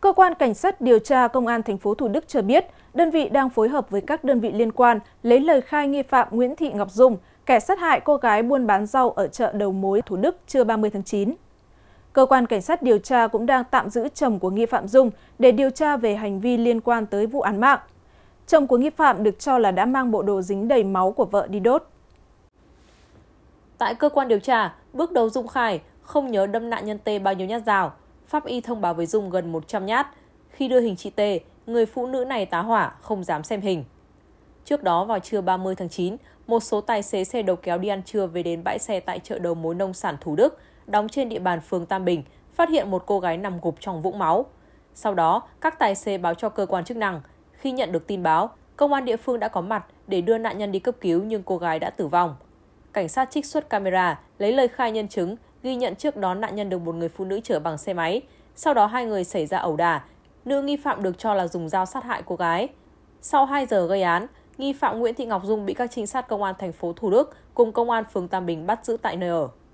Cơ quan Cảnh sát điều tra Công an thành phố Thủ Đức cho biết, đơn vị đang phối hợp với các đơn vị liên quan lấy lời khai nghi phạm Nguyễn Thị Ngọc Dung, kẻ sát hại cô gái buôn bán rau ở chợ đầu mối Thủ Đức trưa 30 tháng 9. Cơ quan Cảnh sát điều tra cũng đang tạm giữ chồng của nghi phạm Dung để điều tra về hành vi liên quan tới vụ án mạng. Chồng của nghi phạm được cho là đã mang bộ đồ dính đầy máu của vợ đi đốt. Tại cơ quan điều tra, bước đầu Dung khai không nhớ đâm nạn nhân T bao nhiêu nhát dao, Pháp Y thông báo với Dung gần 100 nhát. Khi đưa hình chị T, người phụ nữ này tá hỏa, không dám xem hình. Trước đó vào trưa 30 tháng 9, một số tài xế xe đầu kéo đi ăn trưa về đến bãi xe tại chợ đầu mối nông sản Thủ Đức, đóng trên địa bàn phường Tam Bình, phát hiện một cô gái nằm gục trong vũng máu. Sau đó, các tài xế báo cho cơ quan chức năng. Khi nhận được tin báo, công an địa phương đã có mặt để đưa nạn nhân đi cấp cứu nhưng cô gái đã tử vong. Cảnh sát trích xuất camera, lấy lời khai nhân chứng ghi nhận trước đó nạn nhân được một người phụ nữ chở bằng xe máy. Sau đó hai người xảy ra ẩu đả. Nữ nghi phạm được cho là dùng dao sát hại cô gái. Sau 2 giờ gây án, nghi phạm Nguyễn Thị Ngọc Dung bị các trinh sát công an thành phố Thủ Đức cùng công an phường Tam Bình bắt giữ tại nơi ở.